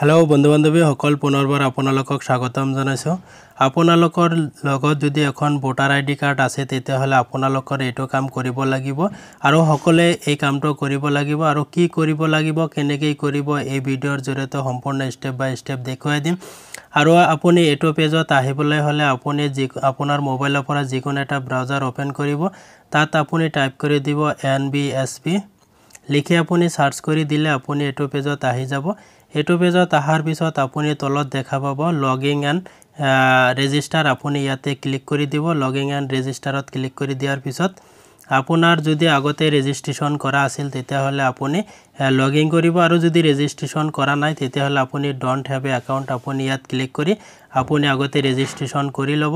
hello' বন্ধু বান্ধৱীসকল পুনৰবাৰ আপোনালোকক স্বাগতম জনাইছোঁ আপোনালোকৰ লগত যদি এখন ভোটাৰ আই ডি কাৰ্ড আছে তেতিয়াহ'লে আপোনালোকৰ এইটো কাম কৰিব লাগিব আৰু সকলোৱে এই কামটো কৰিব লাগিব আৰু কি কৰিব লাগিব কেনেকৈ কৰিব এই ভিডিঅ'ৰ জৰিয়তে সম্পূৰ্ণ ষ্টেপ বাই ষ্টেপ দেখুৱাই দিম আৰু আপুনি এইটো পেজত আহিবলৈ হ'লে আপুনি যি আপোনাৰ মোবাইলৰ পৰা যিকোনো এটা ব্ৰাউজাৰ অ'পেন কৰিব তাত আপুনি টাইপ কৰি দিব এন বি এছ পি লিখি আপুনি চাৰ্চ কৰি দিলে আপুনি এইটো পেজত আহি যাব এইটো পেজত অহাৰ পিছত আপুনি তলত দেখা পাব লগিং এণ্ড ৰেজিষ্টাৰ আপুনি ইয়াতে ক্লিক কৰি দিব লগিং এণ্ড ৰেজিষ্টাৰত ক্লিক কৰি দিয়াৰ পিছত আপোনাৰ যদি আগতে ৰেজিষ্ট্ৰেশ্যন কৰা আছিল তেতিয়াহ'লে আপুনি লগিন কৰিব আৰু যদি ৰেজিষ্ট্ৰেশ্যন কৰা নাই তেতিয়াহ'লে আপুনি ডণ্ট হেভ এ একাউণ্ট আপুনি ইয়াত ক্লিক কৰি আপুনি আগতে ৰেজিষ্ট্ৰেশ্যন কৰি ল'ব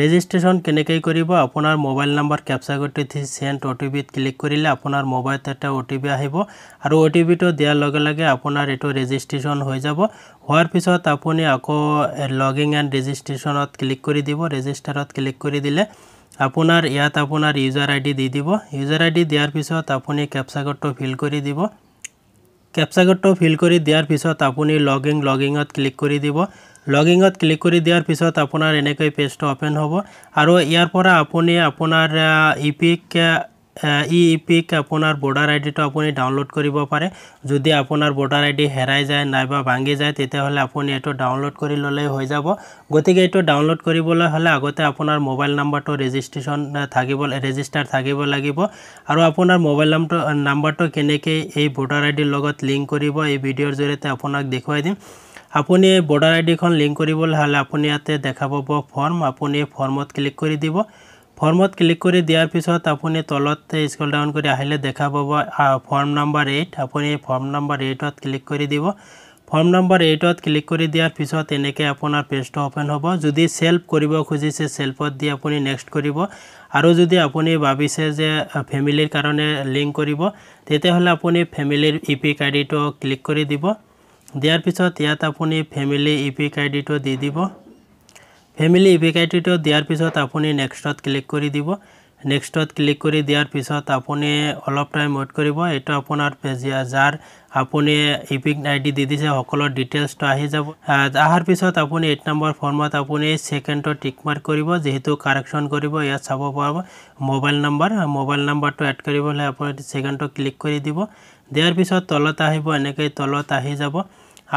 ৰেজিষ্ট্ৰেশ্যন কেনেকৈ কৰিব আপোনাৰ মোবাইল নম্বৰ কেপচাগতে থি চেণ্ট অ' টি পিত ক্লিক কৰিলে আপোনাৰ মোবাইলত এটা অ' টি পি আহিব আৰু অ' টি পিটো দিয়াৰ লগে লগে আপোনাৰ এইটো ৰেজিষ্ট্ৰেশ্যন হৈ যাব হোৱাৰ পিছত আপুনি আকৌ লগ ইন এণ্ড ৰেজিষ্ট্ৰেশ্যনত ক্লিক কৰি দিব ৰেজিষ্টাৰত ক্লিক কৰি দিলে আপোনাৰ ইয়াত আপোনাৰ ইউজাৰ আই ডি দি দিব ইউজাৰ আই ডি দিয়াৰ পিছত আপুনি কেপচাগতটো ফিল কৰি দিব কেপচাগতটো ফিল কৰি দিয়াৰ পিছত আপুনি লগ ইন লগ ইনত ক্লিক কৰি দিব লগিং ক্লিক কৰি দিয়াৰ পিছত আপোনাৰ এনেকৈ পেজটো অ'পেন হ'ব আৰু ইয়াৰ পৰা আপুনি আপোনাৰ e EPIC e e EPIC আপোনাৰ ভোটাৰ আইডিটো আপুনি ডাউনলোড কৰিব পাৰে যদি আপোনাৰ ভোটাৰ আইডি হেৰাই যায় নাইবা ভাঙি যায় তেতিয়াহ'লে আপুনি এইটো ডাউনলোড কৰি ল'লেই হৈ যাব গতিকে এইটো ডাউনলোড কৰিবলৈ হ'লে আগতে আপোনাৰ মোবাইল নাম্বাৰটো ৰেজিষ্ট্ৰেশ্যন থাকিব ৰেজিষ্টাৰ থাকিব লাগিব আৰু আপোনাৰ মোবাইল নামটো নাম্বাৰটো কেনেকৈ এই ভোটাৰ আইডিৰ লগত লিংক কৰিব এই ভিডিঅ'ৰ জৰিয়তে আপোনাক দেখুৱাই দিম আপুনি বৰ্ডাৰ আইডিখন লিংক কৰিবলৈ হ'লে আপুনি ইয়াতে দেখা পাব ফৰ্ম আপুনি ফৰ্মত ক্লিক কৰি দিব ফৰ্মত ক্লিক কৰি দিয়াৰ পিছত আপুনি তলত স্কুল ডাউন কৰি আহিলে দেখা পাব ফৰ্ম নাম্বাৰ এইট আপুনি ফৰ্ম নাম্বাৰ এইটত ক্লিক কৰি দিব ফৰ্ম নাম্বাৰ এইটত ক্লিক কৰি দিয়াৰ পিছত এনেকৈ আপোনাৰ পেজটো অ'পেন হ'ব যদি চেল্ফ কৰিব খুজিছে চেল্ফত দি আপুনি নেক্সট কৰিব আৰু যদি আপুনি ভাবিছে যে ফেমিলিৰ কাৰণে লিংক কৰিব তেতিয়াহ'লে আপুনি ফেমিলিৰ ই পি কাৰ্ডিটো ক্লিক কৰি দিব দিয়াৰ পিছত ইয়াত আপুনি ফেমিলি ই ইপিক আইডিটো দি দিব ফেমিলি ই ইপিক আইডিটো দিয়াৰ পিছত আপুনি নেক্সটত ক্লিক কৰি দিব নেক্সটত ক্লিক কৰি দিয়াৰ পিছত আপুনি অলপ টাইম ওয়েট কৰিব এইটো আপোনাৰ পেজ যার আপনি ইপিক আইডি দি দিছে সকলো ডিটেইলছটো আহি যাব আহার পিছত আপুনি এইট নম্বর ফর্মত আপনি সেকেন্ড টিকমার্ক কৰিব যিহেতু কাৰেকশ্যন কৰিব ইয়াত চাব পাব মোবাইল নম্বৰ মোবাইল নম্বৰটা এড কৰিবলৈ আপুনি ছেকেণ্ডটো ক্লিক কৰি দিব দিয়াৰ পিছত তলত আহিব এনেকৈ তলত আহি যাব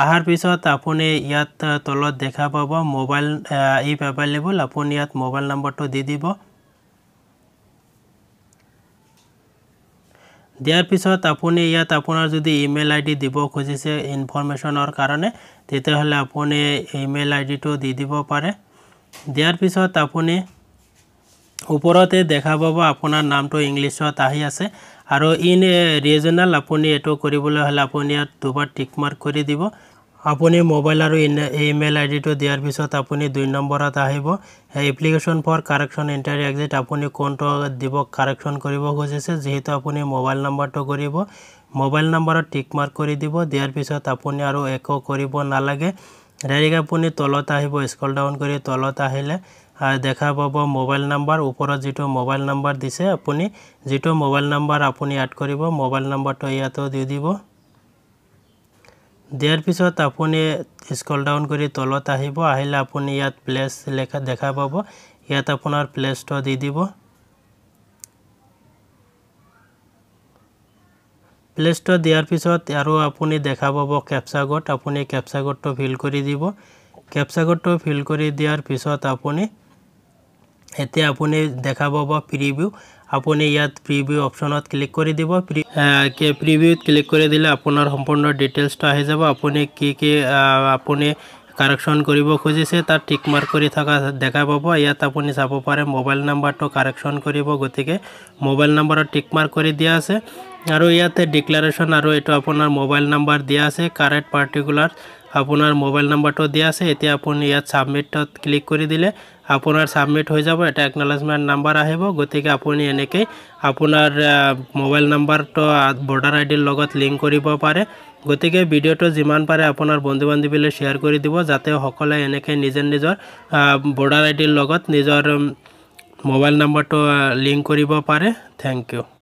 অহাৰ পিছত আপুনি ইয়াত তলত দেখা পাব মোবাইল এপ এভেইলেবল আপুনি ইয়াত মোবাইল নম্বৰটো দি দিব দিয়াৰ পিছত আপুনি ইয়াত আপোনাৰ যদি ইমেইল আইডি দিব খুজিছে ইনফৰ্মেশ্যনৰ কাৰণে তেতিয়াহ'লে আপুনি ইমেইল আইডিটো দি দিব পাৰে দিয়াৰ পিছত আপুনি ওপৰতে দেখা পাব আপোনাৰ নামটো ইংলিছত আহি আছে আৰু ইন ৰিজনেল আপুনি এইটো কৰিবলৈ হ'লে আপুনি ইয়াত দুবাৰ টিক মাৰ্ক কৰি দিব আপুনি মোবাইল আৰু ইমেইল আইডিটো দিয়াৰ পিছত আপুনি দুই নম্বৰত আহিব application for correction enter exit আপুনি কোনটো দিব কাৰেকশ্যন কৰিব খুজিছে যিহেতু আপুনি মোবাইল নম্বৰটো কৰিব মোবাইল নম্বৰত টিক মাৰ্ক কৰি দিব দিয়াৰ পিছত আপুনি আৰু একো কৰিব নালাগে ডাইৰেক্ট আপুনি তলত আহিব স্কল ডাউন কৰি তলত আহিলে দেখা পাব মোবাইল নাম্বাৰ ওপৰত যিটো মোবাইল নাম্বাৰ দিছে আপুনি যিটো মোবাইল নাম্বাৰ আপুনি এড কৰিব মোবাইল নাম্বাৰটো ইয়াতো দি দিব দিয়াৰ পিছত আপুনি স্কল ডাউন কৰি তলত আহিব আহিলে আপুনি ইয়াত প্লেচ লেখা দেখা পাব ইয়াত আপোনাৰ প্লেচটো দি দিব প্লেচটো দিয়াৰ পিছত আৰু আপুনি দেখা পাব কেপচাগড আপুনি কেপচাগডটো ফিল কৰি দিব কেপচাগডটো ফিল কৰি দিয়াৰ পিছত আপুনি এতিয়া আপুনি দেখা পাব প্ৰিভিউ আপুনি ইয়াত প্ৰিভিউ অপশ্যনত ক্লিক কৰি দিব প্ৰিভিউত ক্লিক কৰি দিলে আপোনাৰ সম্পূৰ্ণ ডিটেইলছটো আহি যাব আপুনি কি কি আপুনি কাৰেকশ্যন কৰিব খুজিছে তাত টিক মাৰ্ক কৰি থকা দেখা পাব ইয়াত আপুনি চাব পাৰে মোবাইল নাম্বাৰটো কাৰেকশ্যন কৰিব গতিকে মোবাইল নাম্বাৰত টিক মাৰ্ক কৰি দিয়া আছে আৰু ইয়াতে ডিক্লেৰেশ্যন আৰু এইটো আপোনাৰ মোবাইল নাম্বাৰ দিয়া আছে কাৰেণ্ট পাৰ্টিকুলাৰ আপোনাৰ মোবাইল নাম্বাৰটো দিয়া আছে এতিয়া আপুনি ইয়াত ছাবমিটত ক্লিক কৰি দিলে আপোনাৰ ছাবমিট হৈ যাব এটা একনলেজমেণ্ট নাম্বাৰ আহিব গতিকে আপুনি এনেকেই আপোনাৰ মোবাইল নাম্বাৰটো ভোটাৰ আইডিৰ লগত লিংক কৰিব পাৰে গতিকে ভিডিঅ'টো যিমান পাৰে আপোনাৰ বন্ধু বান্ধৱীলৈ শ্বেয়াৰ কৰি দিব যাতে সকলোৱে এনেকৈ নিজে নিজৰ ভোটাৰ আইডিৰ লগত নিজৰ মোবাইল নাম্বাৰটো লিংক কৰিব পাৰে থেংক ইউ